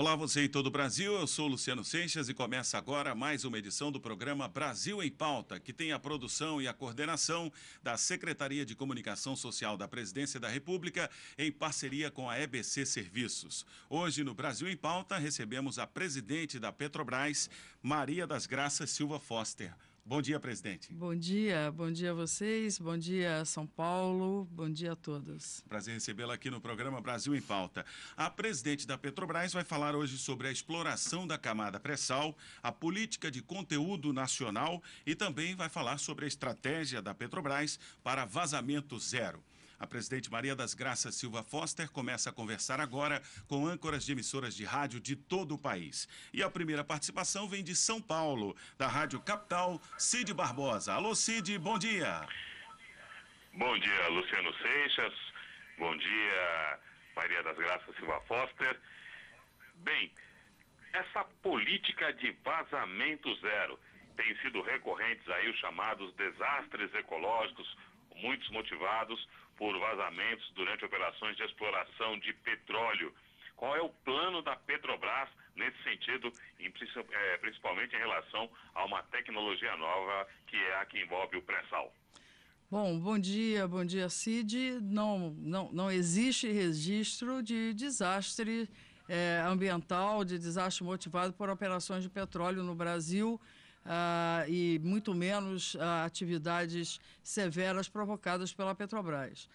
Olá, você em todo o Brasil. Eu sou Luciano Seixas e começa agora mais uma edição do programa Brasil em Pauta, que tem a produção e a coordenação da Secretaria de Comunicação Social da Presidência da República em parceria com a EBC Serviços. Hoje, no Brasil em Pauta, recebemos a presidente da Petrobras, Maria das Graças Silva Foster. Bom dia, presidente. Bom dia, bom dia a vocês, bom dia São Paulo, bom dia a todos. Prazer recebê-la aqui no programa Brasil em Pauta. A presidente da Petrobras vai falar hoje sobre a exploração da camada pré-sal, a política de conteúdo nacional e também vai falar sobre a estratégia da Petrobras para vazamento zero. A presidente Maria das Graças Silva Foster começa a conversar agora com âncoras de emissoras de rádio de todo o país. E a primeira participação vem de São Paulo, da Rádio Capital, Cid Barbosa. Alô, Cid, bom dia. Bom dia, Luciano Seixas. Bom dia, Maria das Graças Silva Foster. Bem, essa política de vazamento zero tem sido recorrentes aí os chamados desastres ecológicos, muitos motivados por vazamentos durante operações de exploração de petróleo. Qual é o plano da Petrobras nesse sentido, é, principalmente em relação a uma tecnologia nova que é a que envolve o pré-sal? Bom, bom dia, bom dia, Cid. Não, não, não existe registro de desastre é, ambiental, de desastre motivado por operações de petróleo no Brasil ah, e muito menos ah, atividades severas provocadas pela Petrobras.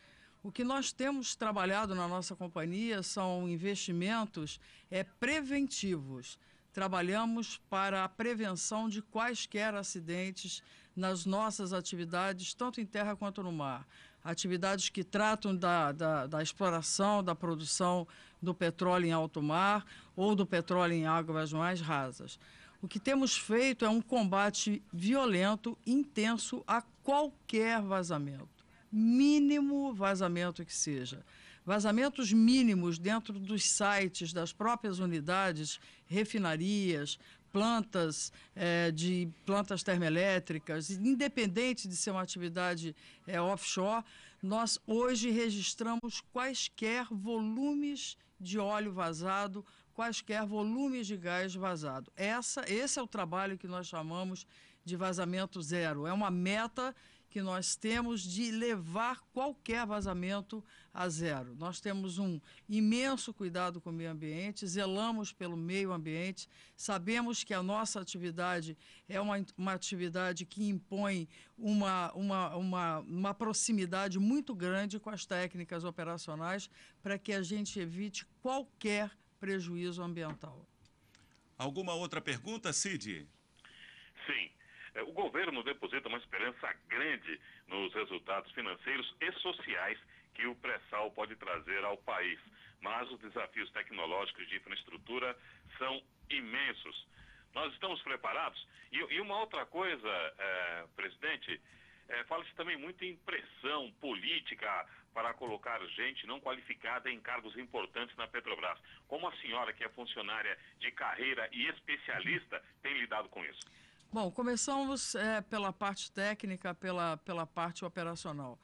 O que nós temos trabalhado na nossa companhia são investimentos é, preventivos. Trabalhamos para a prevenção de quaisquer acidentes nas nossas atividades, tanto em terra quanto no mar. Atividades que tratam da, da, da exploração, da produção do petróleo em alto mar ou do petróleo em águas mais rasas. O que temos feito é um combate violento, intenso a qualquer vazamento, mínimo vazamento que seja. Vazamentos mínimos dentro dos sites das próprias unidades, refinarias, plantas eh, de plantas termoelétricas, independente de ser uma atividade eh, offshore, nós hoje registramos quaisquer volumes de óleo vazado quaisquer volumes de gás vazado. Essa, esse é o trabalho que nós chamamos de vazamento zero. É uma meta que nós temos de levar qualquer vazamento a zero. Nós temos um imenso cuidado com o meio ambiente, zelamos pelo meio ambiente, sabemos que a nossa atividade é uma, uma atividade que impõe uma, uma, uma, uma proximidade muito grande com as técnicas operacionais para que a gente evite qualquer prejuízo ambiental. Alguma outra pergunta, Cid? Sim. É, o governo deposita uma esperança grande nos resultados financeiros e sociais que o pré-sal pode trazer ao país. Mas os desafios tecnológicos de infraestrutura são imensos. Nós estamos preparados? E, e uma outra coisa, é, presidente, é, fala-se também muito em pressão política para colocar gente não qualificada em cargos importantes na Petrobras. Como a senhora, que é funcionária de carreira e especialista, tem lidado com isso? Bom, começamos é, pela parte técnica, pela, pela parte operacional.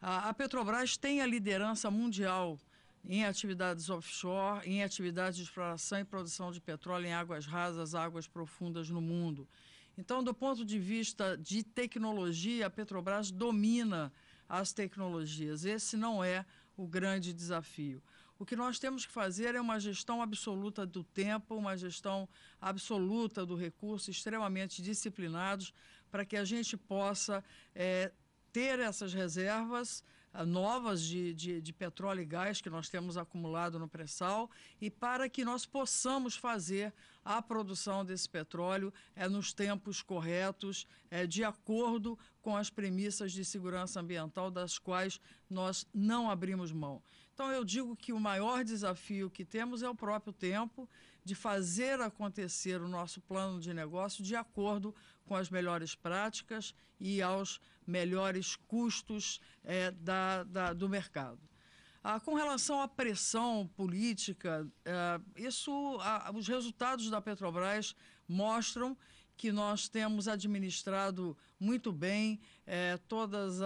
A, a Petrobras tem a liderança mundial em atividades offshore, em atividades de exploração e produção de petróleo em águas rasas, águas profundas no mundo. Então, do ponto de vista de tecnologia, a Petrobras domina as tecnologias. Esse não é o grande desafio. O que nós temos que fazer é uma gestão absoluta do tempo, uma gestão absoluta do recurso, extremamente disciplinados, para que a gente possa é, ter essas reservas ah, novas de, de, de, petróleo e gás que nós temos acumulado no pré-sal e para que nós possamos fazer a produção desse petróleo é, nos tempos corretos, é, de acordo com as premissas de segurança ambiental das quais nós não abrimos mão. Então, eu digo que o maior desafio que temos é o próprio tempo de fazer acontecer o nosso plano de negócio de acordo com as melhores práticas e aos melhores custos é, da, da, do mercado. Ah, com relação à pressão política, ah, isso, ah, os resultados da Petrobras mostram que nós temos administrado muito bem eh, é, todos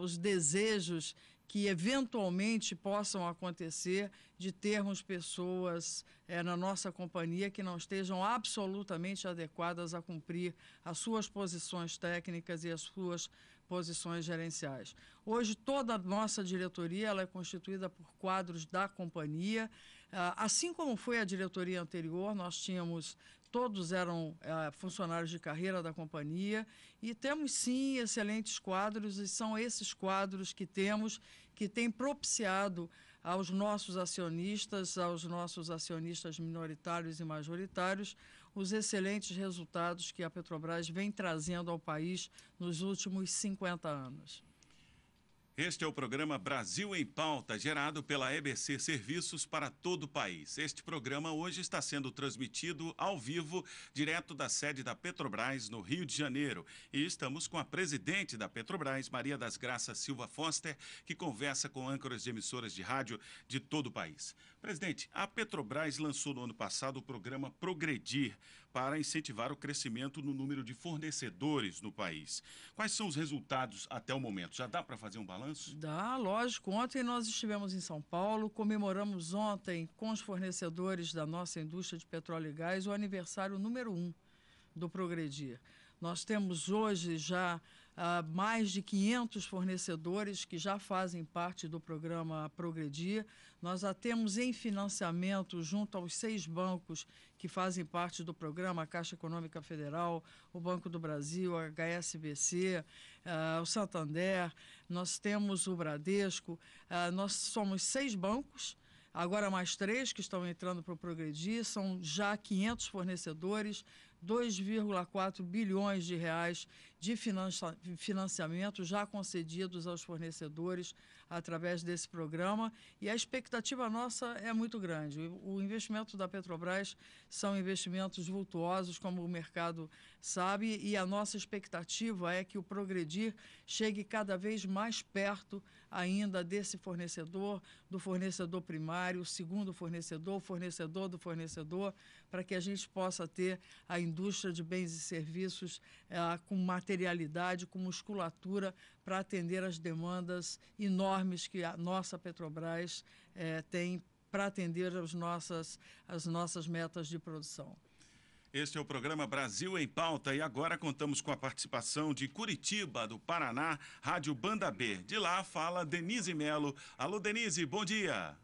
os desejos que eventualmente possam acontecer de termos pessoas é, na nossa companhia que não estejam absolutamente adequadas a cumprir as suas posições técnicas e as suas posições gerenciais. Hoje toda a nossa diretoria ela é constituída por quadros da companhia, ah, assim como foi a diretoria anterior, nós tínhamos todos eram eh, funcionários de carreira da companhia e temos sim excelentes quadros e são esses quadros que temos que têm propiciado aos nossos acionistas, aos nossos acionistas minoritários e majoritários, os excelentes resultados que a Petrobras vem trazendo ao país nos últimos 50 anos. Este é o programa Brasil em Pauta, gerado pela EBC Serviços para todo o país. Este programa hoje está sendo transmitido ao vivo, direto da sede da Petrobras, no Rio de Janeiro. E estamos com a presidente da Petrobras, Maria das Graças Silva Foster, que conversa com âncoras de emissoras de rádio de todo o país. Presidente, a Petrobras lançou no ano passado o programa Progredir para incentivar o crescimento no número de fornecedores no país. Quais são os resultados até o momento? Já dá para fazer um balanço? Dá, lógico. Ontem nós estivemos em São Paulo, comemoramos ontem com os fornecedores da nossa indústria de petróleo e gás o aniversário número um do Progredir. Nós temos hoje já uh, mais de 500 fornecedores que já fazem parte do programa Progredir. Nós já temos em financiamento, junto aos seis bancos que fazem parte do programa, a Caixa Econômica Federal, o Banco do Brasil, a HSBC, uh, eh, o Santander, nós temos o Bradesco, uh, nós somos seis bancos agora mais três que estão entrando para o Progredir, são já 500 fornecedores, 2,4 bilhões de reais de financiamento já concedidos aos fornecedores através desse programa e a expectativa nossa é muito grande. O investimento da Petrobras são investimentos vultuosos, como o mercado sabe, e a nossa expectativa é que o progredir chegue cada vez mais perto ainda desse fornecedor, do fornecedor primário, segundo fornecedor, fornecedor do fornecedor, para que a gente possa ter a indústria de bens e serviços uh, com material materialidade, com musculatura para atender as demandas enormes que a nossa Petrobras eh, tem para atender as nossas, as nossas metas de produção. Este é o programa Brasil em Pauta e agora contamos com a participação de Curitiba, do Paraná, Rádio Banda B. De lá fala Denise Melo. Alô, Denise, bom dia.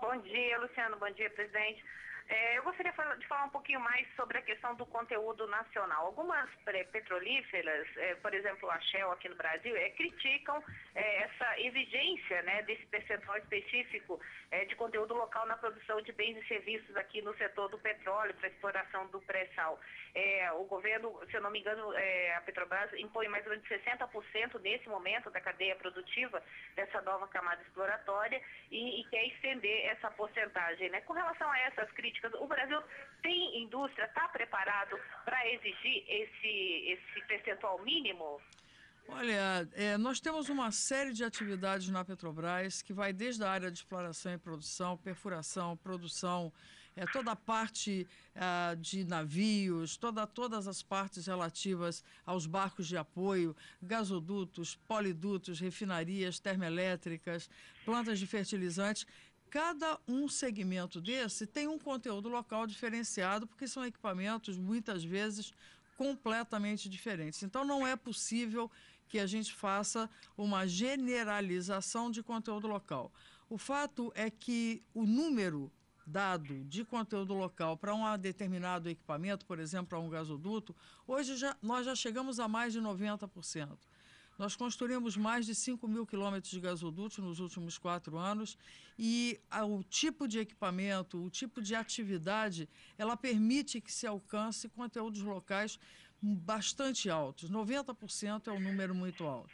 Bom dia, Luciano. Bom dia, presidente. É, eu gostaria de falar um pouquinho mais sobre a questão do conteúdo nacional. Algumas é, petrolíferas, é, por exemplo, a Shell aqui no Brasil, é, criticam é, essa exigência né, desse percentual específico é, de conteúdo local na produção de bens e serviços aqui no setor do petróleo para exploração do pré-sal. o governo, se eu não me engano, a Petrobras impõe mais ou menos 60% nesse momento da cadeia produtiva dessa nova camada exploratória e, e quer estender essa porcentagem. Né? Com relação a essas críticas, políticas. O Brasil tem indústria, está preparado para exigir esse, esse percentual mínimo? Olha, é, nós temos uma série de atividades na Petrobras que vai desde a área de exploração e produção, perfuração, produção, é, toda a parte é, de navios, toda, todas as partes relativas aos barcos de apoio, gasodutos, polidutos, refinarias termoelétricas, plantas de fertilizantes. Cada um segmento desse tem um conteúdo local diferenciado, porque são equipamentos muitas vezes completamente diferentes. Então não é possível que a gente faça uma generalização de conteúdo local. O fato é que o número dado de conteúdo local para um determinado equipamento, por exemplo, para um gasoduto, hoje já, nós já chegamos a mais de 90%. Nós construímos mais de 5 mil quilômetros de gasoduto nos últimos quatro anos e o tipo de equipamento, o tipo de atividade, ela permite que se alcance conteúdos locais bastante altos. 90% é um número muito alto.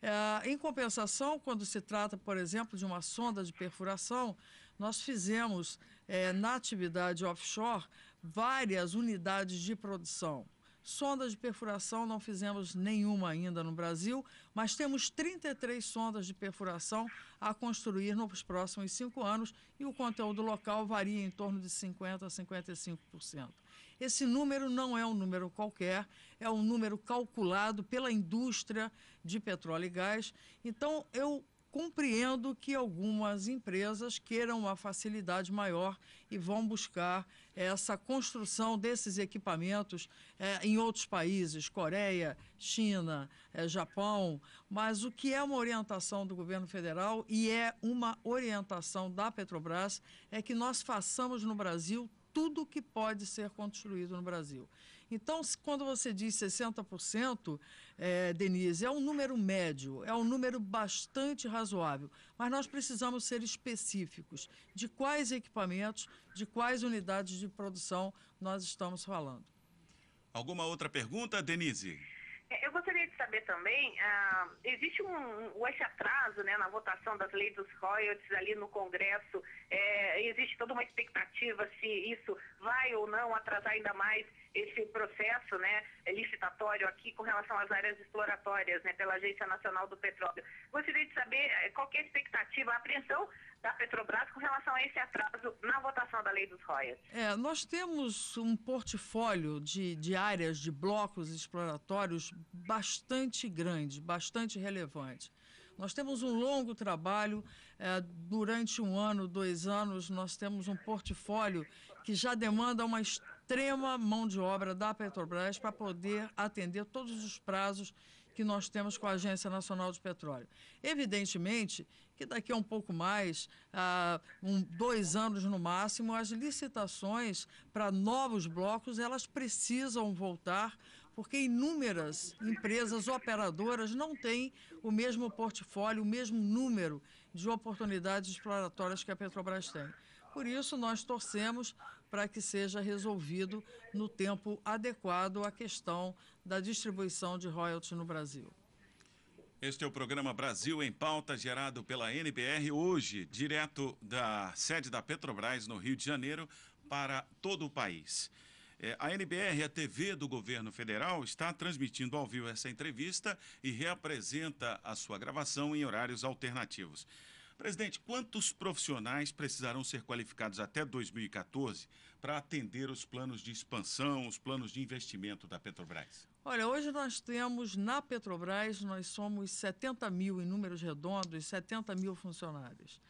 É, em compensação, quando se trata, por exemplo, de uma sonda de perfuração, nós fizemos é, na atividade offshore várias unidades de produção. Sonda de perfuração não fizemos nenhuma ainda no Brasil, mas temos 33 sondas de perfuração a construir nos próximos cinco anos e o conteúdo local varia em torno de 50% a 55%. Esse número não é um número qualquer, é um número calculado pela indústria de petróleo e gás. Então, eu compreendo que algumas empresas queiram uma facilidade maior e vão buscar essa construção desses equipamentos é, em outros países, Coreia, China, é, Japão. Mas o que é uma orientação do governo federal e é uma orientação da Petrobras é que nós façamos no Brasil tudo que pode ser construído no Brasil. Então, quando você diz 60%, é, eh, Denise, é um número médio, é um número bastante razoável, mas nós precisamos ser específicos de quais equipamentos, de quais unidades de produção nós estamos falando. Alguma outra pergunta, Denise? É, eu gostaria de saber também, ah, existe um, um, esse atraso né, na votação das leis dos royalties ali no Congresso, é, existe toda uma expectativa se isso vai ou não atrasar ainda mais esse processo né, licitatório aqui com relação às áreas exploratórias né, pela Agência Nacional do Petróleo. Gostaria de saber eh, qual é a expectativa, a apreensão da Petrobras com relação a esse atraso na votação da lei dos royalties? É, nós temos um portfólio de, de áreas, de blocos exploratórios bastante grande, bastante relevante. Nós temos um longo trabalho, é, durante um ano, dois anos, nós temos um portfólio que já demanda uma extrema mão de obra da Petrobras para poder atender todos os prazos que nós temos com a Agência Nacional de Petróleo. Evidentemente que daqui a um pouco mais, ah, um, dois anos no máximo, as licitações para novos blocos elas precisam voltar porque inúmeras empresas operadoras não têm o mesmo portfólio, o mesmo número de oportunidades exploratórias que a Petrobras tem. Por isso, nós torcemos para que seja resolvido no tempo adequado a questão da distribuição de royalties no Brasil. Este é o programa Brasil em Pauta, gerado pela NBR, hoje, direto da sede da Petrobras, no Rio de Janeiro, para todo o país. É, a NBR, a TV do governo federal, está transmitindo ao vivo essa entrevista e reapresenta a sua gravação em horários alternativos. Presidente, quantos profissionais precisarão ser qualificados até 2014 para atender os planos de expansão, os planos de investimento da Petrobras? Olha, hoje nós temos na Petrobras, nós somos 70 mil em números redondos, 70 mil funcionários.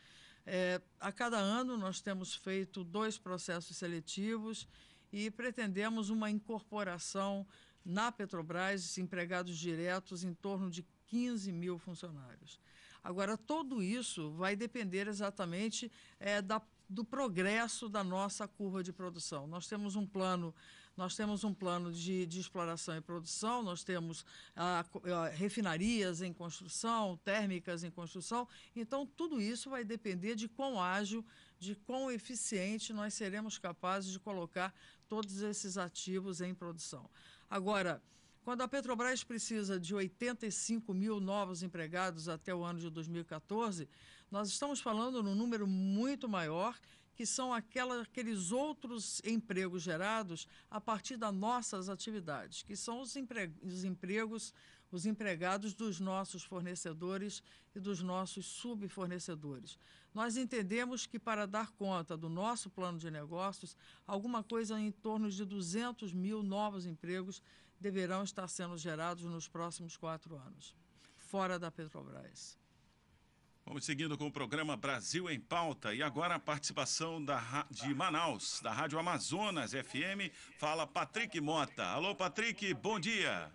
É, a cada ano nós temos feito dois processos seletivos e pretendemos uma incorporação na Petrobras, empregados diretos, em torno de 15 mil funcionários. Agora, tudo isso vai depender exatamente é, da do progresso da nossa curva de produção. Nós temos um plano, nós temos um plano de, de exploração e produção, nós temos ah, ah, refinarias em construção, térmicas em construção. Então, tudo isso vai depender de quão ágil, de quão eficiente nós seremos capazes de colocar todos esses ativos em produção. Agora, quando a Petrobras precisa de 85 mil novos empregados até o ano de 2014, nós estamos falando num número muito maior, que são aquela, aqueles outros empregos gerados a partir das nossas atividades, que são os, empre, os empregos, os empregados dos nossos fornecedores e dos nossos subfornecedores. Nós entendemos que para dar conta do nosso plano de negócios, alguma coisa em torno de 200 mil novos empregos deverão estar sendo gerados nos próximos quatro anos, fora da Petrobras. Vamos seguindo com o programa Brasil em Pauta e agora a participação da, de Manaus, da Rádio Amazonas FM, fala Patrick Mota. Alô, Patrick, bom dia.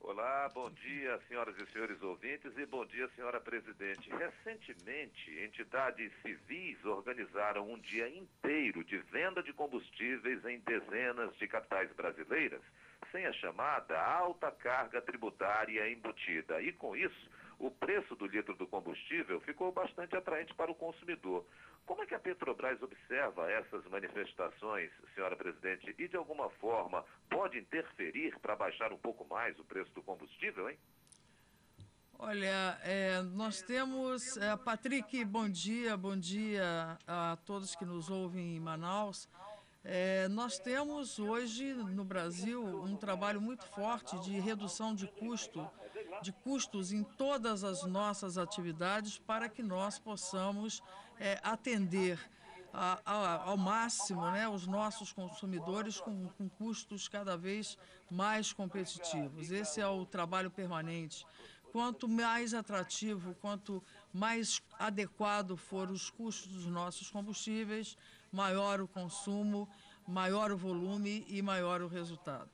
Olá, bom dia, senhoras e senhores ouvintes, e bom dia, senhora presidente. Recentemente, entidades civis organizaram um dia inteiro de venda de combustíveis em dezenas de capitais brasileiras sem a chamada alta carga tributária embutida. E com isso, o preço do litro do combustível ficou bastante atraente para o consumidor. Como é que a Petrobras observa essas manifestações, senhora presidente, e de alguma forma pode interferir para baixar um pouco mais o preço do combustível, hein? Olha, é, nós temos. É, Patrick, bom dia, bom dia a todos que nos ouvem em Manaus. É, nós temos hoje no Brasil um trabalho muito forte de redução de custo, de custos em todas as nossas atividades para que nós possamos é, atender a, a, ao máximo né, os nossos consumidores com, com custos cada vez mais competitivos. Esse é o trabalho permanente quanto mais atrativo, quanto mais adequado for os custos dos nossos combustíveis, maior o consumo, maior o volume e maior o resultado.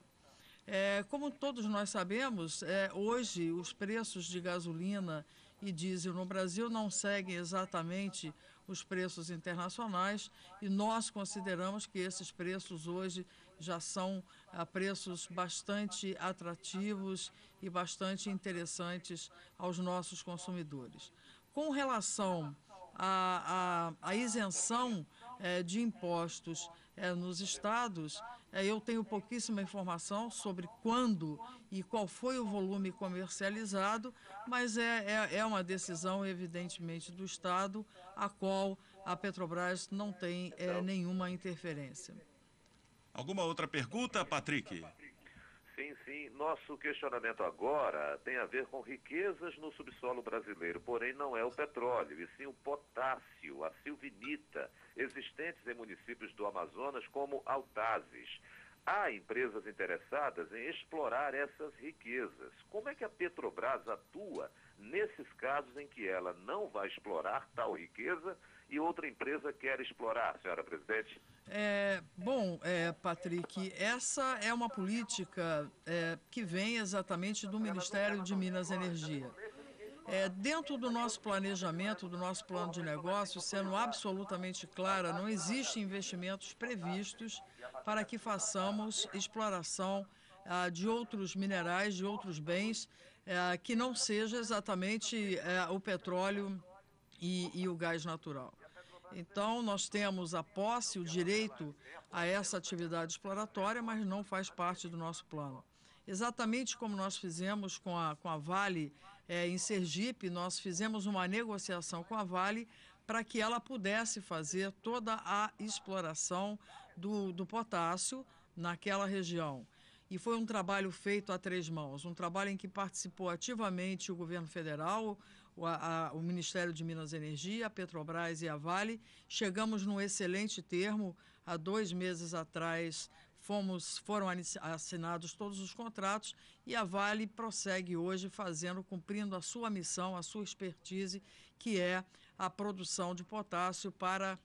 É, como todos nós sabemos, é, hoje os preços de gasolina e diesel no Brasil não seguem exatamente os preços internacionais e nós consideramos que esses preços hoje já são a ah, preços bastante atrativos e bastante interessantes aos nossos consumidores. Com relação à, à, à isenção é, de impostos é, nos estados, é, eu tenho pouquíssima informação sobre quando e qual foi o volume comercializado, mas é, é, é uma decisão, evidentemente, do Estado, a qual a Petrobras não tem é, nenhuma interferência. Alguma outra pergunta, Patrick? sim, sim. Nosso questionamento agora tem a ver com riquezas no subsolo brasileiro, porém não é o petróleo, e sim o potássio, a silvinita, existentes em municípios do Amazonas como Altazes. Há empresas interessadas em explorar essas riquezas. Como é que a Petrobras atua nesses casos em que ela não vai explorar tal riqueza e outra empresa quer explorar, senhora presidente? É, bom, é, Patrick, essa é uma política é, que vem exatamente do Ministério de Minas e Energia. É, dentro do nosso planejamento, do nosso plano de negócio, sendo absolutamente clara, não existem investimentos previstos para que façamos exploração ah, de outros minerais, de outros bens, ah, que não seja exatamente ah, o petróleo e, e o gás natural. Então, nós temos a posse, o direito a essa atividade exploratória, mas não faz parte do nosso plano. Exatamente como nós fizemos com a, com a Vale é, em Sergipe, nós fizemos uma negociação com a Vale para que ela pudesse fazer toda a exploração do, do potássio naquela região. E foi um trabalho feito a três mãos, um trabalho em que participou ativamente o governo federal, o, a, o Ministério de Minas e Energia, a Petrobras e a Vale. Chegamos num excelente termo. Há dois meses atrás fomos, foram assinados todos os contratos e a Vale prossegue hoje fazendo, cumprindo a sua missão, a sua expertise, que é a produção de potássio para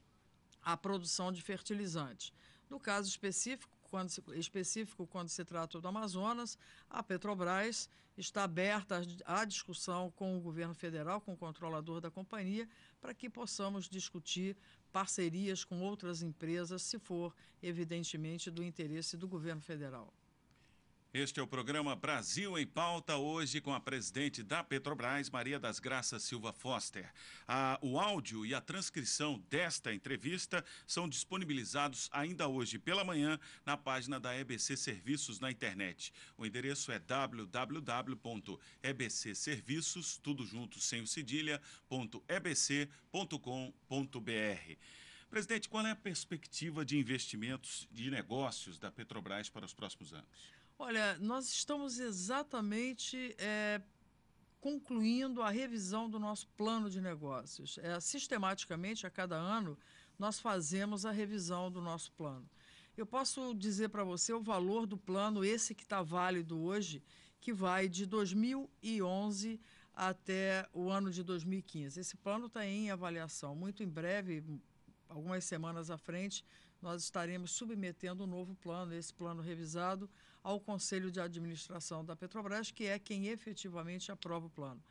a produção de fertilizantes. No caso específico, quando específico quando se trata do Amazonas, a Petrobras está aberta à discussão com o governo federal, com o controlador da companhia, para que possamos discutir parcerias com outras empresas, se for, evidentemente, do interesse do governo federal. Este é o programa Brasil em Pauta, hoje com a presidente da Petrobras, Maria das Graças Silva Foster. A, o áudio e a transcrição desta entrevista são disponibilizados ainda hoje pela manhã na página da EBC Serviços na internet. O endereço é www.ebcserviços, tudo junto sem o cedilha.ebc.com.br. Presidente, qual é a perspectiva de investimentos de negócios da Petrobras para os próximos anos? Olha, nós estamos exatamente é, concluindo a revisão do nosso plano de negócios. É, sistematicamente, a cada ano, nós fazemos a revisão do nosso plano. Eu posso dizer para você o valor do plano, esse que está válido hoje, que vai de 2011 até o ano de 2015. Esse plano está em avaliação. Muito em breve, algumas semanas à frente, nós estaremos submetendo um novo plano, esse plano revisado, ao Conselho de Administração da Petrobras, que é quem efetivamente aprova o plano.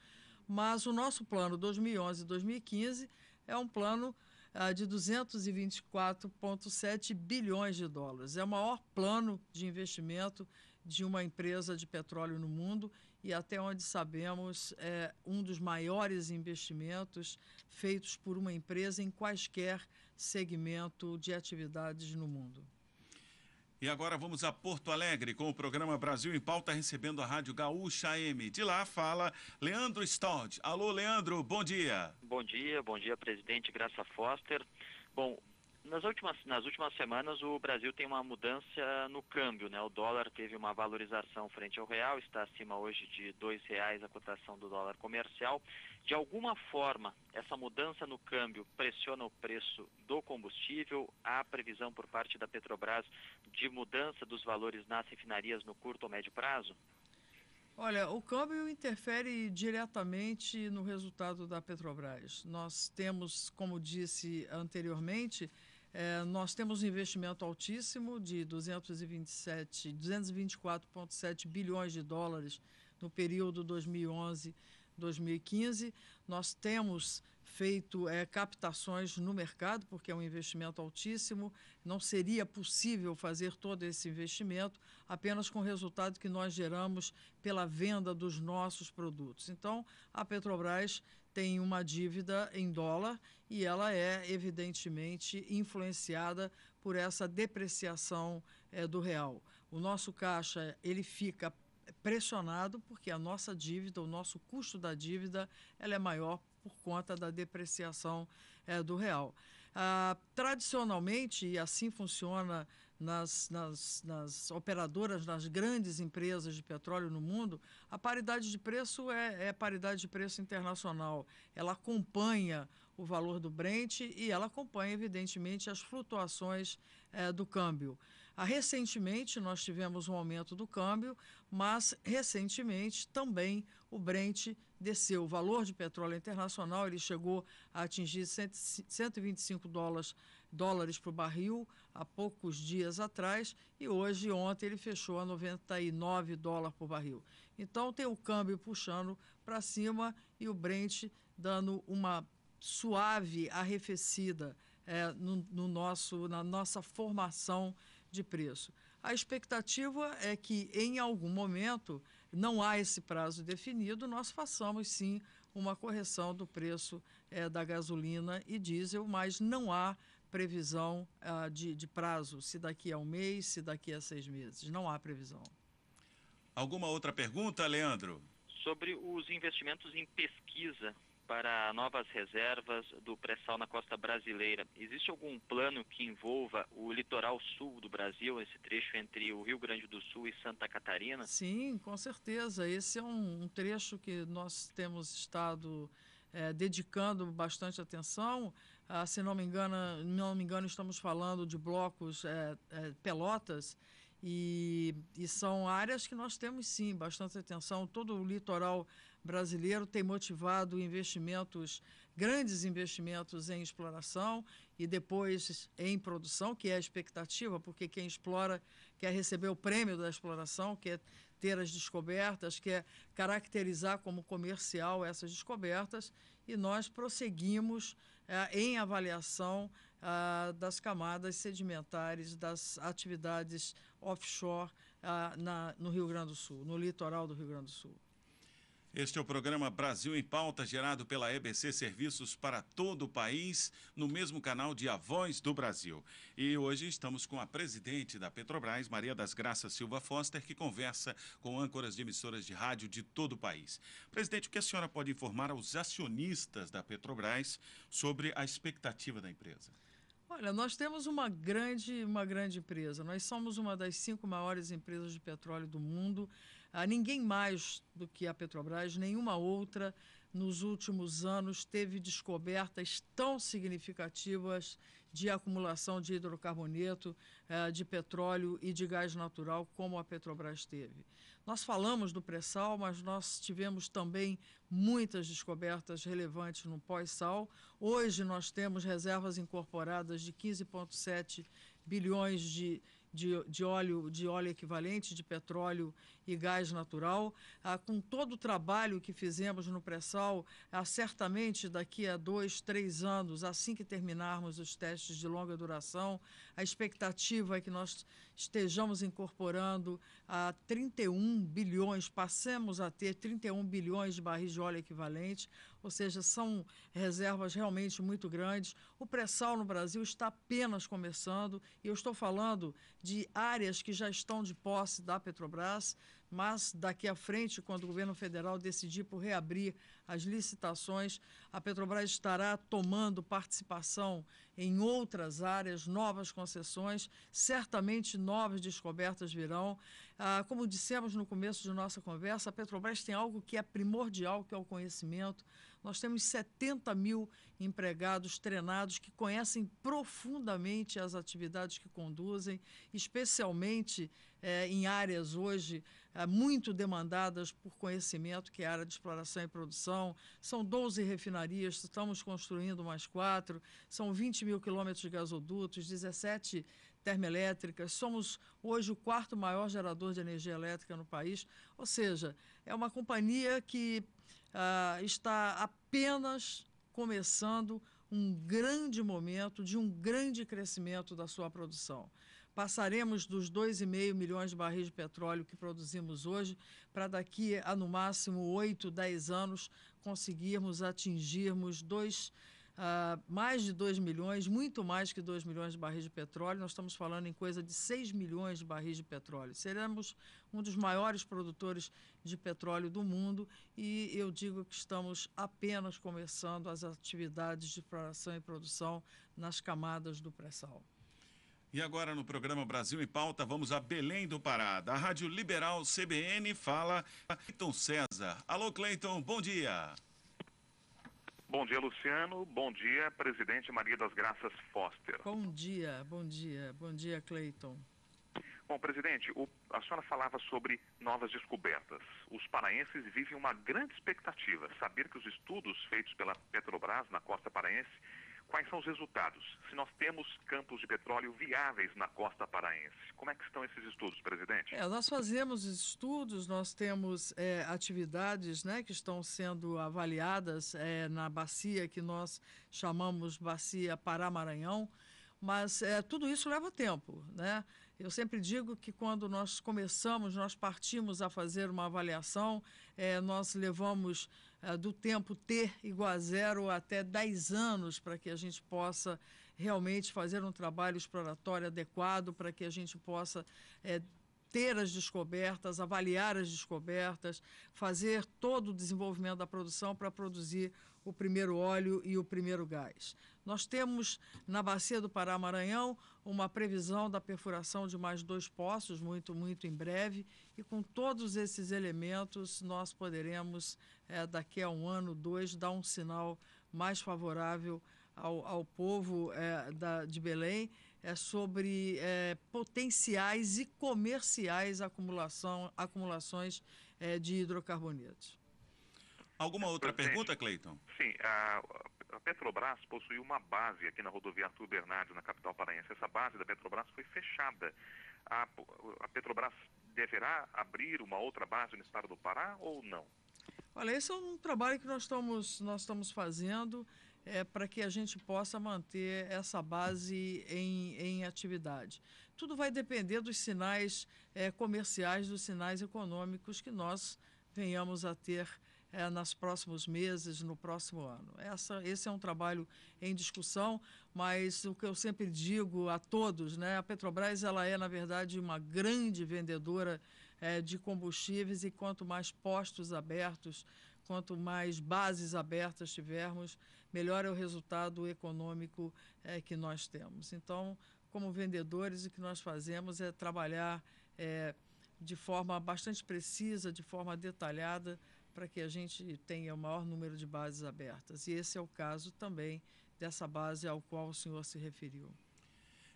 Mas o nosso plano 2011-2015 é um plano ah, de 224,7 bilhões de dólares. É o maior plano de investimento de uma empresa de petróleo no mundo e, até onde sabemos, é um dos maiores investimentos feitos por uma empresa em quaisquer segmento de atividades no mundo. E agora vamos a Porto Alegre com o programa Brasil em Pauta, recebendo a Rádio Gaúcha M. De lá fala Leandro Stott. Alô, Leandro, bom dia. Bom dia, bom dia, presidente Graça Foster. Bom, nas últimas, nas últimas semanas, o Brasil tem uma mudança no câmbio. Né? O dólar teve uma valorização frente ao real, está acima hoje de R$ 2,00 a cotação do dólar comercial. De alguma forma, essa mudança no câmbio pressiona o preço do combustível. Há previsão por parte da Petrobras de mudança dos valores nas refinarias no curto ou médio prazo? Olha, o câmbio interfere diretamente no resultado da Petrobras. Nós temos, como disse anteriormente, é, nós temos um investimento altíssimo de 227, 224,7 bilhões de dólares no período 2011 2015. Nós temos feito é, captações no mercado, porque é um investimento altíssimo. Não seria possível fazer todo esse investimento apenas com o resultado que nós geramos pela venda dos nossos produtos. Então, a Petrobras tem uma dívida em dólar e ela é evidentemente influenciada por essa depreciação é, do real. O nosso caixa ele fica pressionado porque a nossa dívida, o nosso custo da dívida, ela é maior por conta da depreciação é, do real. Ah, tradicionalmente, e assim funciona nas, nas, nas operadoras, nas grandes empresas de petróleo no mundo, a paridade de preço é, é paridade de preço internacional. Ela acompanha o valor do Brent e ela acompanha, evidentemente, as flutuações eh, do câmbio. Ah, recentemente, nós tivemos um aumento do câmbio, mas recentemente também o Brent desceu. O valor de petróleo internacional ele chegou a atingir 100, 125 dólares dólares por barril há poucos dias atrás e hoje, ontem, ele fechou a 99 dólares por barril. Então tem o câmbio puxando para cima e o Brent dando uma suave arrefecida é, no, no nosso, na nossa formação de preço. A expectativa é que em algum momento, não há esse prazo definido, nós façamos sim uma correção do preço é, da gasolina e diesel, mas não há previsão uh, de, de prazo, se daqui a um mês, se daqui a seis meses. Não há previsão. Alguma outra pergunta, Leandro? Sobre os investimentos em pesquisa para novas reservas do pré-sal na costa brasileira. Existe algum plano que envolva o litoral sul do Brasil, esse trecho entre o Rio Grande do Sul e Santa Catarina? Sim, com certeza. Esse é um, um trecho que nós temos estado é, dedicando bastante atenção ah, se não me engano, não me engano, estamos falando de blocos é, é, Pelotas e, e, são áreas que nós temos sim bastante atenção. Todo o litoral brasileiro tem motivado investimentos, grandes investimentos em exploração e depois em produção, que é a expectativa, porque quem explora quer receber o prêmio da exploração, quer ter as descobertas, quer caracterizar como comercial essas descobertas, e nós prosseguimos é, em avaliação é, das camadas sedimentares das atividades offshore é, na, no Rio Grande do Sul, no litoral do Rio Grande do Sul. Este é o programa Brasil em Pauta, gerado pela EBC Serviços para todo o país, no mesmo canal de A Voz do Brasil. E hoje estamos com a presidente da Petrobras, Maria das Graças Silva Foster, que conversa com âncoras de emissoras de rádio de todo o país. Presidente, o que a senhora pode informar aos acionistas da Petrobras sobre a expectativa da empresa? Olha, nós temos uma grande, uma grande empresa. Nós somos uma das cinco maiores empresas de petróleo do mundo ninguém mais do que a Petrobras, nenhuma outra, nos últimos anos teve descobertas tão significativas de acumulação de hidrocarboneto, eh, de petróleo e de gás natural como a Petrobras teve. Nós falamos do pré-sal, mas nós tivemos também muitas descobertas relevantes no pós-sal. Hoje nós temos reservas incorporadas de 15,7 bilhões de de, de, óleo, de óleo equivalente, de petróleo e gás natural. Ah, com todo o trabalho que fizemos no pré-sal, ah, certamente daqui a dois, três anos, assim que terminarmos os testes de longa duração, a expectativa é que nós estejamos incorporando a 31 bilhões, passemos a ter 31 bilhões de barris de óleo equivalente, ou seja, são reservas realmente muito grandes. O pré-sal no Brasil está apenas começando, e eu estou falando de áreas que já estão de posse da Petrobras, mas daqui à frente, quando o governo federal decidir por reabrir as licitações, a Petrobras estará tomando participação em outras áreas, novas concessões, certamente novas descobertas virão. Ah, como dissemos no começo de nossa conversa, a Petrobras tem algo que é primordial, que é o conhecimento. Nós temos 70 mil empregados treinados que conhecem profundamente as atividades que conduzem, especialmente eh, em áreas hoje eh, muito demandadas por conhecimento, que é a área de exploração e produção. São 12 refinarias, estamos construindo mais quatro, são 20 mil quilômetros de gasodutos, 17 termoelétricas, somos hoje o quarto maior gerador de energia elétrica no país, ou seja, é uma companhia que uh, está apenas começando um grande momento de um grande crescimento da sua produção. Passaremos dos 2,5 milhões de barris de petróleo que produzimos hoje para daqui a no máximo 8, 10 anos conseguirmos atingirmos 2 uh, mais de 2 milhões, muito mais que 2 milhões de barris de petróleo. Nós estamos falando em coisa de 6 milhões de barris de petróleo. Seremos um dos maiores produtores de petróleo do mundo e eu digo que estamos apenas começando as atividades de exploração e produção nas camadas do pré-sal. E agora no programa Brasil em Pauta, vamos a Belém do Pará. Da Rádio Liberal CBN fala Cleiton César. Alô, Cleiton, bom dia. Bom dia, Luciano. Bom dia, presidente Maria das Graças Foster. Bom dia, bom dia, bom dia, Cleiton. Bom, presidente, o, a senhora falava sobre novas descobertas. Os paraenses vivem uma grande expectativa, saber que os estudos feitos pela Petrobras na costa paraense Quais são os resultados? Se nós temos campos de petróleo viáveis na costa paraense, como é que estão esses estudos, presidente? É, nós fazemos estudos, nós temos é, atividades né, que estão sendo avaliadas é, na bacia que nós chamamos bacia Pará-Maranhão, mas é, tudo isso leva tempo. Né? Eu sempre digo que quando nós começamos, nós partimos a fazer uma avaliação, é, nós levamos é, do tempo T igual a zero até 10 anos para que a gente possa realmente fazer um trabalho exploratório adequado, para que a gente possa. É, ter as descobertas, avaliar as descobertas, fazer todo o desenvolvimento da produção para produzir o primeiro óleo e o primeiro gás. Nós temos na bacia do Pará Maranhão uma previsão da perfuração de mais dois poços muito muito em breve e com todos esses elementos nós poderemos é, daqui a um ano dois dar um sinal mais favorável ao, ao povo é, da, de Belém é sobre é, potenciais e comerciais acumulação, acumulações é, de hidrocarbonetos. Alguma outra pergunta, Cleiton? Sim, a, a, Petrobras possui uma base aqui na rodovia Arthur Bernardes, na capital paraense. Essa base da Petrobras foi fechada. A, a Petrobras deverá abrir uma outra base no estado do Pará ou não? Olha, esse é um trabalho que nós estamos, nós estamos fazendo é, para que a gente possa manter essa base em, em atividade. Tudo vai depender dos sinais é, comerciais, dos sinais econômicos que nós venhamos a ter é, nos próximos meses, no próximo ano. Essa, esse é um trabalho em discussão, mas o que eu sempre digo a todos, né, a Petrobras ela é, na verdade, uma grande vendedora é, de combustíveis e quanto mais postos abertos, quanto mais bases abertas tivermos, melhor é o resultado econômico é, que nós temos. Então, como vendedores, o que nós fazemos é trabalhar é, de forma bastante precisa, de forma detalhada, para que a gente tenha o maior número de bases abertas. E esse é o caso também dessa base ao qual o senhor se referiu.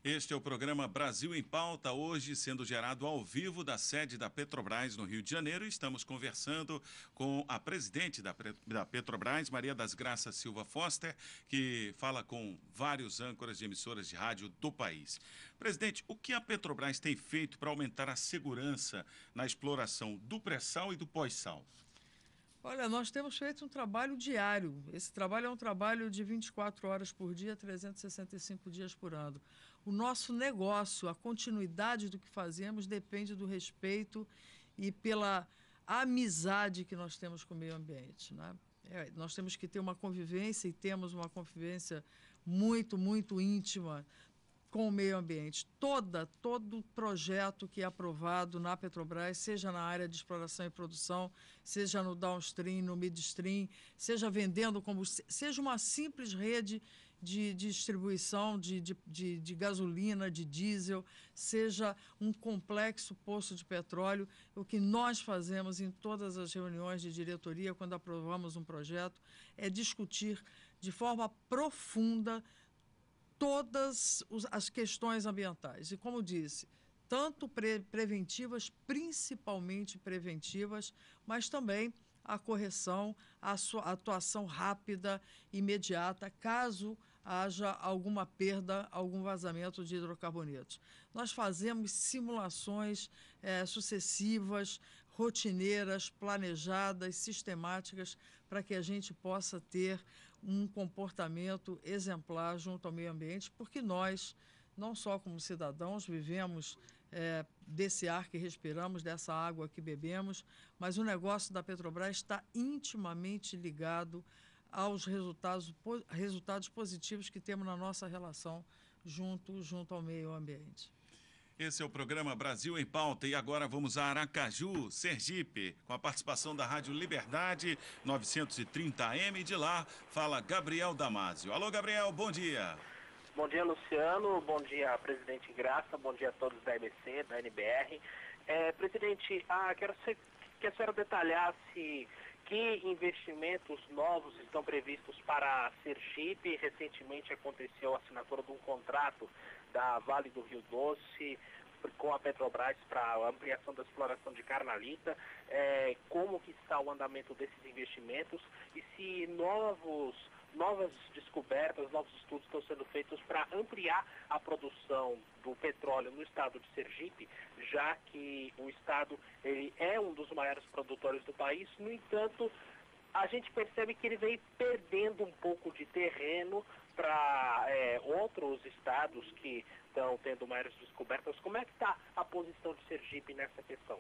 Este é o programa Brasil em Pauta, hoje sendo gerado ao vivo da sede da Petrobras no Rio de Janeiro. Estamos conversando com a presidente da Petrobras, Maria das Graças Silva Foster, que fala com vários âncoras de emissoras de rádio do país. Presidente, o que a Petrobras tem feito para aumentar a segurança na exploração do pré-sal e do pós-sal? Olha, nós temos feito um trabalho diário. Esse trabalho é um trabalho de 24 horas por dia, 365 dias por ano. O nosso negócio, a continuidade do que fazemos depende do respeito e pela amizade que nós temos com o meio ambiente. Né? É, nós temos que ter uma convivência e temos uma convivência muito, muito íntima, com o meio ambiente. Toda, todo projeto que é aprovado na Petrobras, seja na área de exploração e produção, seja no downstream, no midstream, seja vendendo combustível, seja uma simples rede de, de distribuição de, de, de, gasolina, de diesel, seja um complexo poço de petróleo, o que nós fazemos em todas as reuniões de diretoria, quando aprovamos um projeto, é discutir de forma profunda todas as questões ambientais. E como disse, tanto pre preventivas, principalmente preventivas, mas também a correção, a sua atuação rápida, imediata, caso haja alguma perda, algum vazamento de hidrocarbonetos. Nós fazemos simulações é, sucessivas, rotineiras, planejadas, sistemáticas, para que a gente possa ter um comportamento exemplar junto ao meio ambiente, porque nós, não só como cidadãos, vivemos é, desse ar que respiramos, dessa água que bebemos, mas o negócio da Petrobras está intimamente ligado aos resultados, resultados positivos que temos na nossa relação junto, junto ao meio ambiente. Esse é o programa Brasil em Pauta e agora vamos a Aracaju, Sergipe, com a participação da Rádio Liberdade 930 AM. De lá fala Gabriel Damasio. Alô, Gabriel, bom dia. Bom dia, Luciano. Bom dia, presidente Graça. Bom dia a todos da ABC, da NBR. É, presidente, ah, quero ser, que a senhora detalhasse que investimentos novos estão previstos para Sergipe? Recentemente aconteceu a assinatura de um contrato da Vale do Rio Doce com a Petrobras para ampliação da exploração de Carnalita, é, como que está o andamento desses investimentos e se novos, novas descobertas, novos estudos estão sendo feitos para ampliar a produção do petróleo no estado de Sergipe, já que o estado ele é um dos maiores produtores do país, no entanto, a gente percebe que ele vem perdendo um pouco de terreno para é, outros estados que estão tendo maiores descobertas. Como é que está a posição de Sergipe nessa questão?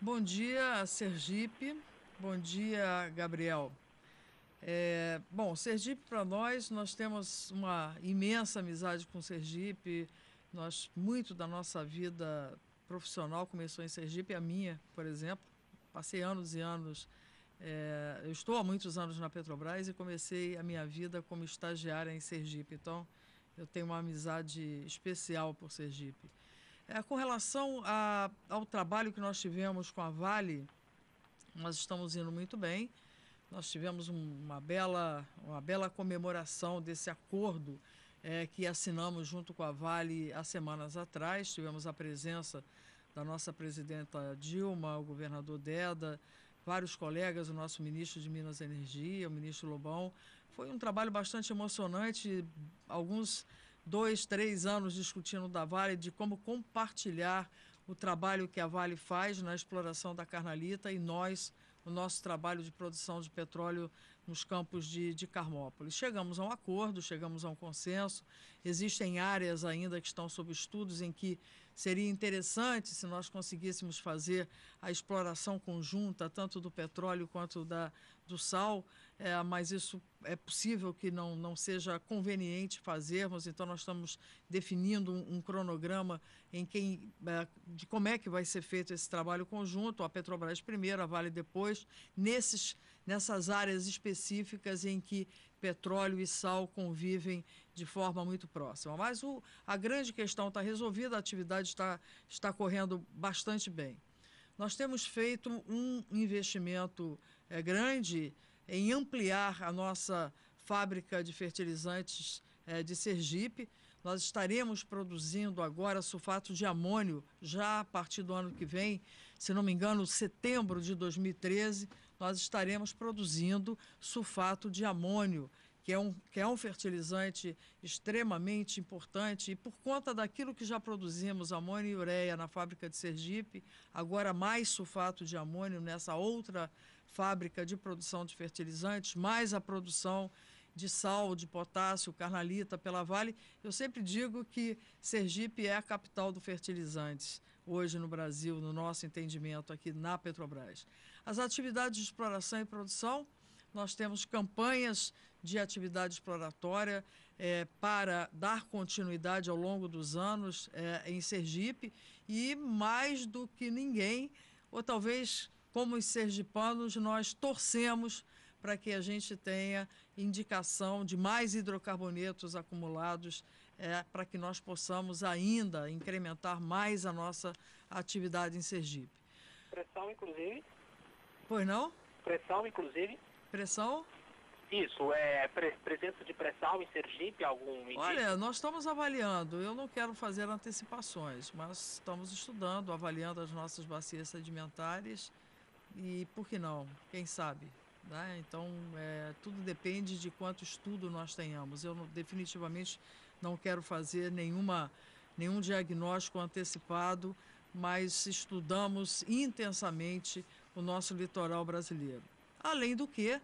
Bom dia, Sergipe. Bom dia, Gabriel. É, bom, Sergipe para nós, nós temos uma imensa amizade com Sergipe. Nós muito da nossa vida profissional começou em Sergipe, a minha, por exemplo. Passei anos e anos é, eu estou há muitos anos na Petrobras e comecei a minha vida como estagiária em Sergipe. Então, eu tenho uma amizade especial por Sergipe. É, com relação a, ao trabalho que nós tivemos com a Vale, nós estamos indo muito bem. Nós tivemos um, uma, bela, uma bela comemoração desse acordo é, que assinamos junto com a Vale há semanas atrás. Tivemos a presença da nossa presidenta Dilma, o governador Deda, vários colegas, o nosso ministro de Minas e Energia, o ministro Lobão. Foi um trabalho bastante emocionante, alguns dois, três anos discutindo da Vale, de como compartilhar o trabalho que a Vale faz na exploração da carnalita e nós, o nosso trabalho de produção de petróleo nos campos de, de Carmópolis. Chegamos a um acordo, chegamos a um consenso. Existem áreas ainda que estão sob estudos em que Seria interessante se nós conseguíssemos fazer a exploração conjunta, tanto do petróleo quanto da, do sal, é, mas isso é possível que não, não seja conveniente fazermos, então nós estamos definindo um, um cronograma em quem, é, de como é que vai ser feito esse trabalho conjunto, a Petrobras primeiro, a Vale depois, nesses, nessas áreas específicas em que petróleo e sal convivem de forma muito próxima. Mas o, a grande questão está resolvida, a atividade está, está correndo bastante bem. Nós temos feito um investimento é, grande em ampliar a nossa fábrica de fertilizantes é, de Sergipe. Nós estaremos produzindo agora sulfato de amônio já a partir do ano que vem, se não me engano, setembro de 2013, nós estaremos produzindo sulfato de amônio, que é um, que é um fertilizante extremamente importante. E por conta daquilo que já produzimos, amônio e ureia, na fábrica de Sergipe, agora mais sulfato de amônio nessa outra fábrica de produção de fertilizantes, mais a produção de sal, de potássio, carnalita pela Vale. Eu sempre digo que Sergipe é a capital do fertilizantes hoje no Brasil, no nosso entendimento aqui na Petrobras. As atividades de exploração e produção, nós temos campanhas de atividade exploratória é, para dar continuidade ao longo dos anos é, em Sergipe e mais do que ninguém, ou talvez como os sergipanos, nós torcemos para que a gente tenha indicação de mais hidrocarbonetos acumulados, é, para que nós possamos ainda incrementar mais a nossa atividade em Sergipe. Pressão, inclusive? Pois não? Pressão, inclusive? Pressão? Isso, é pre presença de pressão em Sergipe, algum indício? Olha, nós estamos avaliando, eu não quero fazer antecipações, mas estamos estudando, avaliando as nossas bacias sedimentares e por que não? Quem sabe? Né? Então, é, tudo depende de quanto estudo nós tenhamos. Eu definitivamente não quero fazer nenhuma, nenhum diagnóstico antecipado, mas estudamos intensamente o nosso litoral brasileiro. Além do que,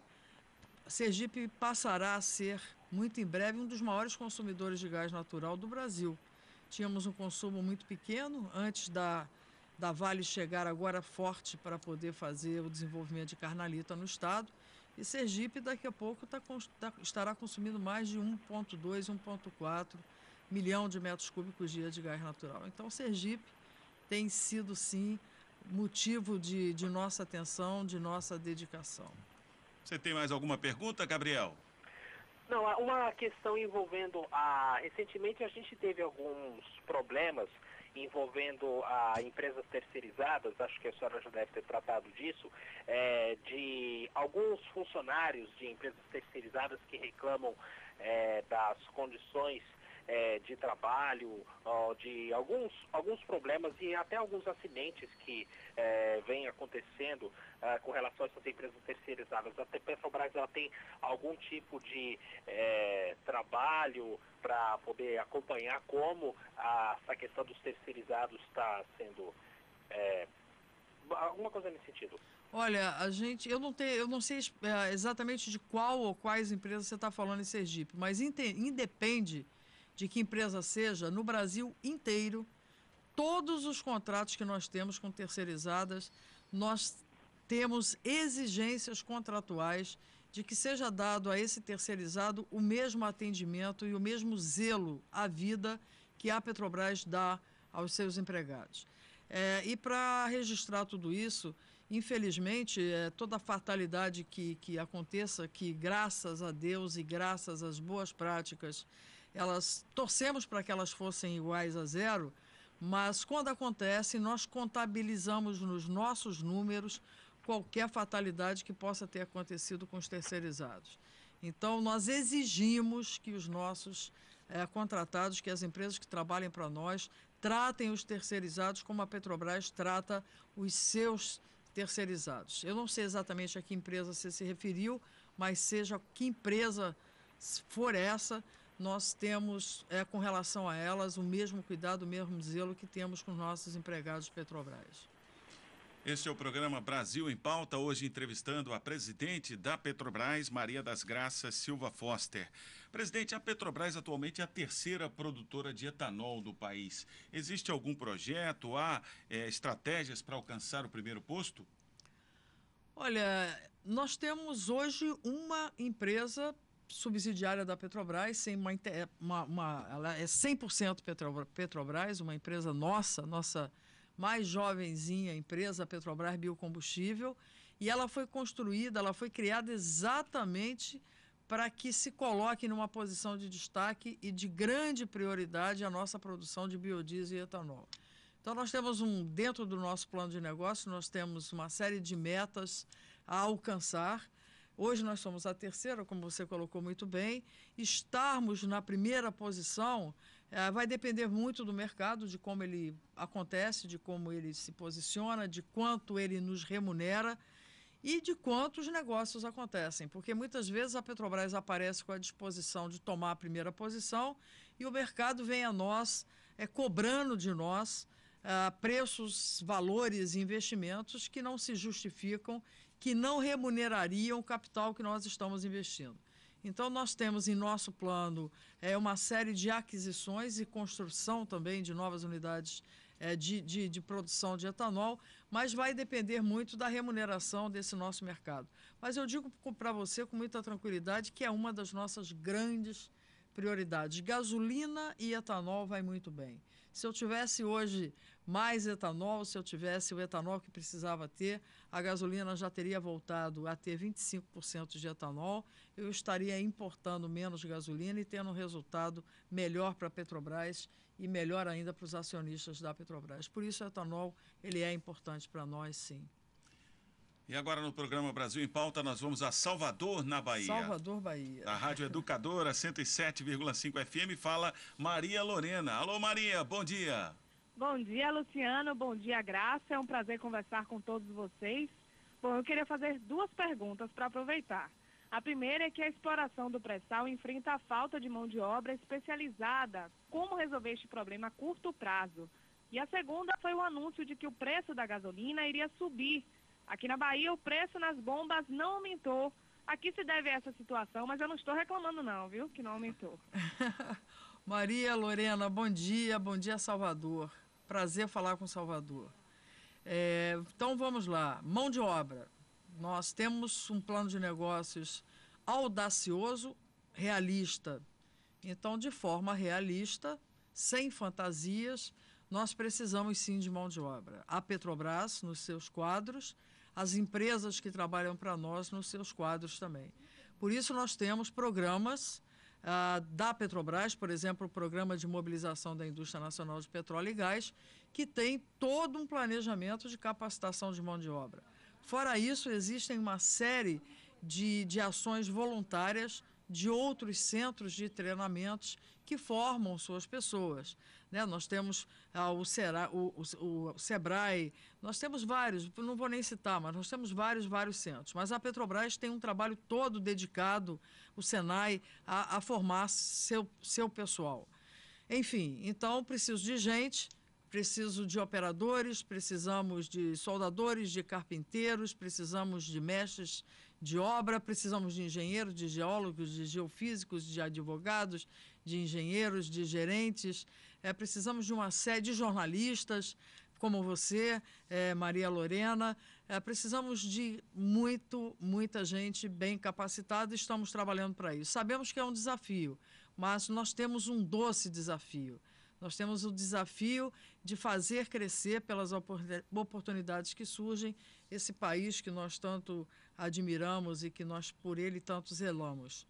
Sergipe passará a ser, muito em breve, um dos maiores consumidores de gás natural do Brasil. Tínhamos um consumo muito pequeno antes da da Vale chegar agora forte para poder fazer o desenvolvimento de carnalita no estado. E Sergipe daqui a pouco tá, tá, estará consumindo mais de 1,2, 1,4 milhão de metros cúbicos dia de gás natural. Então, Sergipe tem sido, sim, motivo de, de nossa atenção, de nossa dedicação. Você tem mais alguma pergunta, Gabriel? Não, uma questão envolvendo a. Recentemente a gente teve alguns problemas envolvendo a empresas terceirizadas, acho que a senhora já deve ter tratado disso, é, de alguns funcionários de empresas terceirizadas que reclamam é, das condições é, de trabalho, ó, de alguns, alguns problemas e até alguns acidentes que é, vêm acontecendo é, com relação a essas empresas terceirizadas. A Petrobras ela tem algum tipo de é, trabalho para poder acompanhar como a, essa questão dos terceirizados está sendo é, alguma coisa nesse sentido. Olha, a gente, eu não tenho, eu não sei é, exatamente de qual ou quais empresas você está falando em Sergipe, mas inte, independe de que empresa seja, no Brasil inteiro, todos os contratos que nós temos com terceirizadas, nós temos exigências contratuais de que seja dado a esse terceirizado o mesmo atendimento e o mesmo zelo à vida que a Petrobras dá aos seus empregados. É, e para registrar tudo isso, infelizmente, é, toda a fatalidade que, que aconteça, que graças a Deus e graças às boas práticas elas torcemos para que elas fossem iguais a zero, mas quando acontece, nós contabilizamos nos nossos números qualquer fatalidade que possa ter acontecido com os terceirizados. Então, nós exigimos que os nossos é, contratados, que as empresas que trabalhem para nós, tratem os terceirizados como a Petrobras trata os seus terceirizados. Eu não sei exatamente a que empresa você se referiu, mas seja que empresa for essa, nós temos é, com relação a elas o mesmo cuidado, o mesmo zelo que temos com nossos empregados Petrobras. Este é o programa Brasil em Pauta, hoje entrevistando a presidente da Petrobras, Maria das Graças Silva Foster. Presidente, a Petrobras atualmente é a terceira produtora de etanol do país. Existe algum projeto, há é, estratégias para alcançar o primeiro posto? Olha, nós temos hoje uma empresa subsidiária da Petrobras, sem uma, é, uma, uma ela é 100% Petro, Petrobras, uma empresa nossa, nossa mais jovenzinha empresa, Petrobras Biocombustível, e ela foi construída, ela foi criada exatamente para que se coloque numa posição de destaque e de grande prioridade a nossa produção de biodiesel e etanol. Então nós temos um dentro do nosso plano de negócio, nós temos uma série de metas a alcançar Hoje nós somos a terceira, como você colocou muito bem. Estarmos na primeira posição é, vai depender muito do mercado, de como ele acontece, de como ele se posiciona, de quanto ele nos remunera e de quantos negócios acontecem, porque muitas vezes a Petrobras aparece com a disposição de tomar a primeira posição e o mercado vem a nós é, cobrando de nós ah, preços, valores, investimentos que não se justificam, que não remunerariam o capital que nós estamos investindo. Então, nós temos em nosso plano é, uma série de aquisições e construção também de novas unidades é, de, de, de, produção de etanol, mas vai depender muito da remuneração desse nosso mercado. Mas eu digo para você com muita tranquilidade que é uma das nossas grandes prioridades. Gasolina e etanol vai muito bem. Se eu tivesse hoje mais etanol. Se eu tivesse o etanol que precisava ter, a gasolina já teria voltado a ter 25% de etanol. Eu estaria importando menos gasolina e tendo um resultado melhor para a Petrobras e melhor ainda para os acionistas da Petrobras. Por isso, o etanol ele é importante para nós, sim. E agora no programa Brasil em Pauta nós vamos a Salvador, na Bahia. Salvador, Bahia. A Rádio Educadora 107,5 FM fala Maria Lorena. Alô Maria, bom dia. Bom dia, Luciano. Bom dia, Graça. É um prazer conversar com todos vocês. Bom, eu queria fazer duas perguntas para aproveitar. A primeira é que a exploração do pré-sal enfrenta a falta de mão de obra especializada. Como resolver este problema a curto prazo? E a segunda foi o anúncio de que o preço da gasolina iria subir. Aqui na Bahia, o preço nas bombas não aumentou. Aqui se deve a essa situação, mas eu não estou reclamando não, viu? Que não aumentou. Maria Lorena, bom dia. Bom dia, Salvador. Prazer falar com Salvador. É, então vamos lá. Mão de obra. Nós temos um plano de negócios audacioso, realista. Então, de forma realista, sem fantasias, nós precisamos sim de mão de obra. A Petrobras, nos seus quadros, as empresas que trabalham para nós, nos seus quadros também. Por isso, nós temos programas ah, da Petrobras, por exemplo, o Programa de Mobilização da Indústria Nacional de Petróleo e Gás, que tem todo um planejamento de capacitação de mão de obra. Fora isso, existem uma série de, de ações voluntárias de outros centros de treinamentos que formam suas pessoas. Né? Nós temos ah, o, Sera, o, o, o, SEBRAE, nós temos vários, não vou nem citar, mas nós temos vários, vários centros. Mas a Petrobras tem um trabalho todo dedicado, o SENAI, a, a formar seu, seu pessoal. Enfim, então preciso de gente preciso de operadores, precisamos de soldadores, de carpinteiros, precisamos de mestres de obra, precisamos de engenheiros, de geólogos, de geofísicos, de advogados, de engenheiros, de gerentes, é, precisamos de uma série de jornalistas como você, é, Maria Lorena. É, precisamos de muito, muita gente bem capacitada e estamos trabalhando para isso. Sabemos que é um desafio, mas nós temos um doce desafio. Nós temos o desafio de fazer crescer pelas oportunidades que surgem esse país que nós tanto admiramos e que nós por ele tanto zelamos.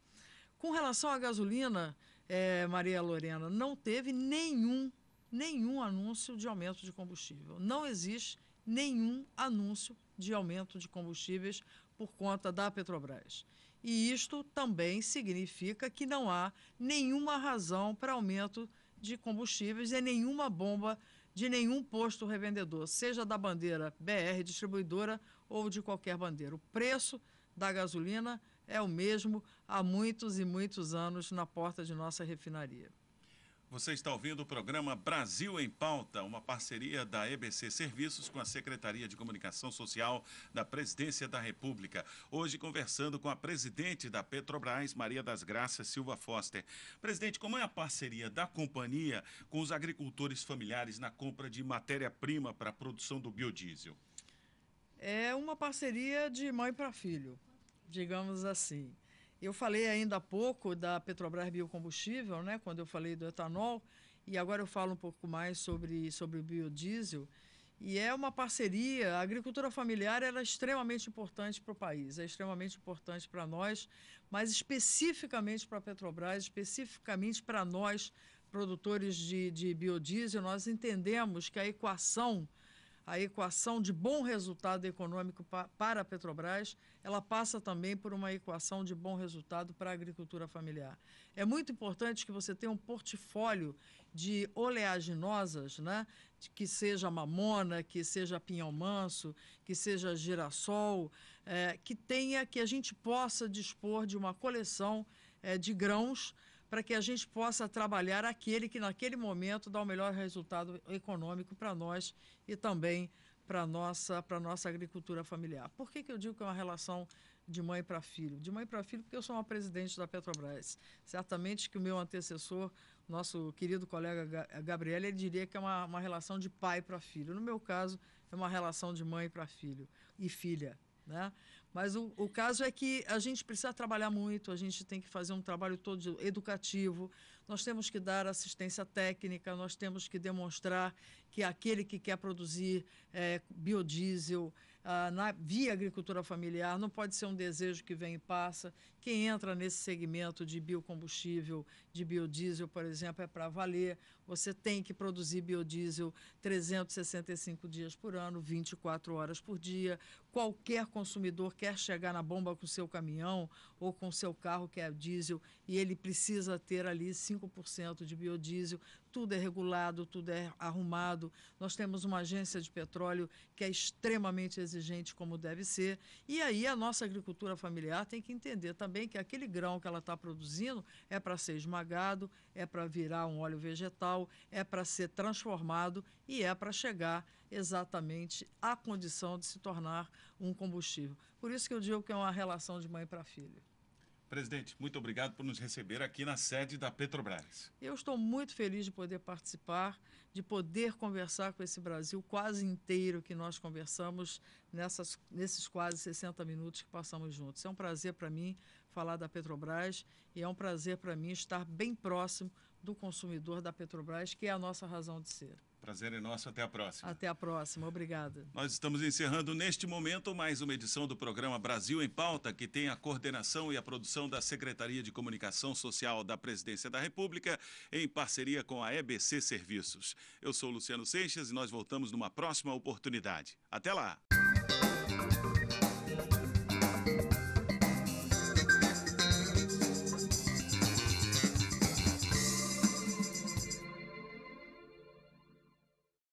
Com relação à gasolina, é, Maria Lorena, não teve nenhum, nenhum anúncio de aumento de combustível. Não existe nenhum anúncio de aumento de combustíveis por conta da Petrobras. E isto também significa que não há nenhuma razão para aumento de combustíveis e nenhuma bomba de nenhum posto revendedor, seja da bandeira BR distribuidora ou de qualquer bandeira. O preço da gasolina é o mesmo há muitos e muitos anos na porta de nossa refinaria. Você está ouvindo o programa Brasil em Pauta, uma parceria da EBC Serviços com a Secretaria de Comunicação Social da Presidência da República. Hoje conversando com a presidente da Petrobras, Maria das Graças Silva Foster. Presidente, como é a parceria da companhia com os agricultores familiares na compra de matéria-prima para a produção do biodiesel? é uma parceria de mãe para filho, digamos assim. Eu falei ainda há pouco da Petrobras Biocombustível, né, quando eu falei do etanol, e agora eu falo um pouco mais sobre, sobre o biodiesel. E é uma parceria, a agricultura familiar era é extremamente importante para o país, é extremamente importante para nós, mas especificamente para a Petrobras, especificamente para nós, produtores de, de biodiesel, nós entendemos que a equação a equação de bom resultado econômico para a Petrobras, ela passa também por uma equação de bom resultado para a agricultura familiar. É muito importante que você tenha um portfólio de oleaginosas, né? que seja mamona, que seja pinhão manso, que seja girassol, é, que tenha, que a gente possa dispor de uma coleção é, de grãos para que a gente possa trabalhar aquele que, naquele momento, dá o melhor resultado econômico para nós e também para a nossa, nossa agricultura familiar. Por que, que eu digo que é uma relação de mãe para filho? De mãe para filho, porque eu sou uma presidente da Petrobras. Certamente que o meu antecessor, nosso querido colega Gabriel, ele diria que é uma, uma relação de pai para filho. No meu caso, é uma relação de mãe para filho e filha. Né? Mas o, o caso é que a gente precisa trabalhar muito, a gente tem que fazer um trabalho todo educativo, nós temos que dar assistência técnica, nós temos que demonstrar que aquele que quer produzir é, biodiesel ah, na, via agricultura familiar não pode ser um desejo que vem e passa, quem entra nesse segmento de biocombustível, de biodiesel, por exemplo, é para valer. Você tem que produzir biodiesel 365 dias por ano, 24 horas por dia. Qualquer consumidor quer chegar na bomba com seu caminhão ou com seu carro que é diesel e ele precisa ter ali 5% de biodiesel. Tudo é regulado, tudo é arrumado. Nós temos uma agência de petróleo que é extremamente exigente, como deve ser. E aí a nossa agricultura familiar tem que entender também que aquele grão que ela está produzindo é para ser esmagado, é para virar um óleo vegetal, é para ser transformado e é para chegar exatamente à condição de se tornar um combustível. Por isso que eu digo que é uma relação de mãe para filho. Presidente, muito obrigado por nos receber aqui na sede da Petrobras. Eu estou muito feliz de poder participar, de poder conversar com esse Brasil quase inteiro que nós conversamos nessas, nesses quase 60 minutos que passamos juntos. É um prazer para mim falar da Petrobras e é um prazer para mim estar bem próximo do consumidor da Petrobras, que é a nossa razão de ser. Prazer é nosso, até a próxima. Até a próxima, obrigada. Nós estamos encerrando neste momento mais uma edição do programa Brasil em Pauta, que tem a coordenação e a produção da Secretaria de Comunicação Social da Presidência da República, em parceria com a EBC Serviços. Eu sou Luciano Seixas e nós voltamos numa próxima oportunidade. Até lá!